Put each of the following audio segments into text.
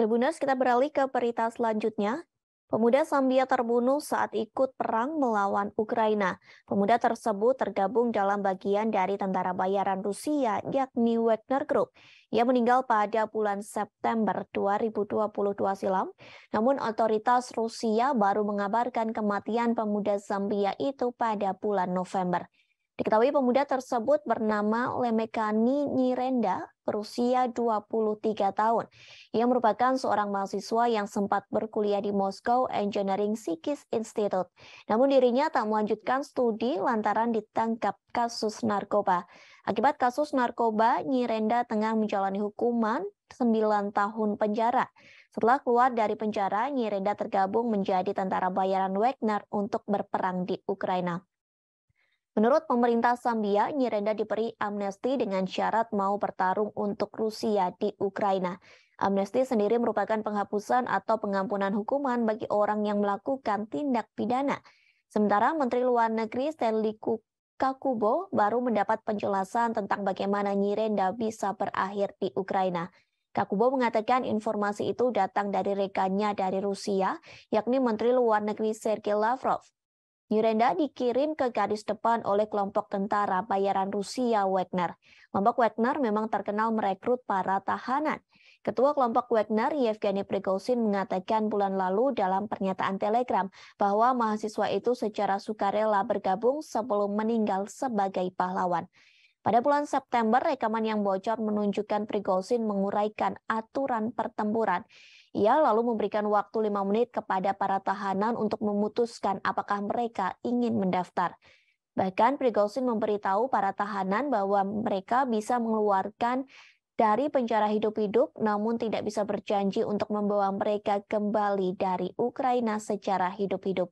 Tribunas, eh, kita beralih ke berita selanjutnya. Pemuda Sambia terbunuh saat ikut perang melawan Ukraina. Pemuda tersebut tergabung dalam bagian dari tentara bayaran Rusia yakni Wagner Group. Ia meninggal pada bulan September 2022 silam, namun otoritas Rusia baru mengabarkan kematian pemuda Sambia itu pada bulan November. Diketahui pemuda tersebut bernama Lemekani Nyirenda, berusia 23 tahun. Ia merupakan seorang mahasiswa yang sempat berkuliah di Moskow Engineering Physics Institute. Namun dirinya tak melanjutkan studi lantaran ditangkap kasus narkoba. Akibat kasus narkoba, Nyirenda tengah menjalani hukuman 9 tahun penjara. Setelah keluar dari penjara, Nyirenda tergabung menjadi tentara bayaran Wagner untuk berperang di Ukraina. Menurut pemerintah Sambia, Nyirenda diberi amnesti dengan syarat mau bertarung untuk Rusia di Ukraina. Amnesti sendiri merupakan penghapusan atau pengampunan hukuman bagi orang yang melakukan tindak pidana. Sementara Menteri Luar Negeri Stanley Kakubo baru mendapat penjelasan tentang bagaimana Nyirenda bisa berakhir di Ukraina. Kakubo mengatakan informasi itu datang dari rekannya dari Rusia, yakni Menteri Luar Negeri Sergei Lavrov. Yurenda dikirim ke garis depan oleh kelompok tentara bayaran Rusia Wagner. Kelompok Wagner memang terkenal merekrut para tahanan. Ketua kelompok Wagner, Yevgeny Prigozhin, mengatakan bulan lalu dalam pernyataan telegram bahwa mahasiswa itu secara sukarela bergabung sebelum meninggal sebagai pahlawan. Pada bulan September, rekaman yang bocor menunjukkan Prigozhin menguraikan aturan pertempuran. Ia lalu memberikan waktu lima menit kepada para tahanan untuk memutuskan apakah mereka ingin mendaftar. Bahkan Prigozhin memberitahu para tahanan bahwa mereka bisa mengeluarkan dari penjara hidup-hidup namun tidak bisa berjanji untuk membawa mereka kembali dari Ukraina secara hidup-hidup.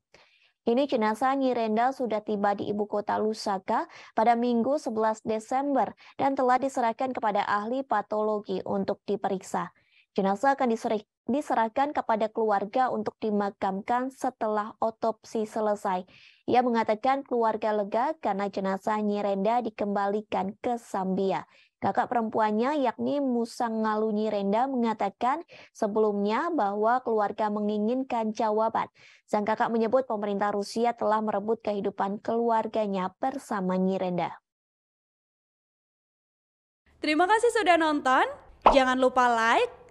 Ini jenazah Nirenda sudah tiba di ibu kota Lusaka pada Minggu 11 Desember dan telah diserahkan kepada ahli patologi untuk diperiksa. Jenazah akan diserahkan kepada keluarga untuk dimakamkan setelah otopsi selesai. Ia mengatakan keluarga lega karena jenazah Nyirenda dikembalikan ke Sambia. Kakak perempuannya yakni Musa Ngalu Nyirenda mengatakan sebelumnya bahwa keluarga menginginkan jawaban. Sang kakak menyebut pemerintah Rusia telah merebut kehidupan keluarganya bersama Nyirenda. Terima kasih sudah nonton. Jangan lupa like,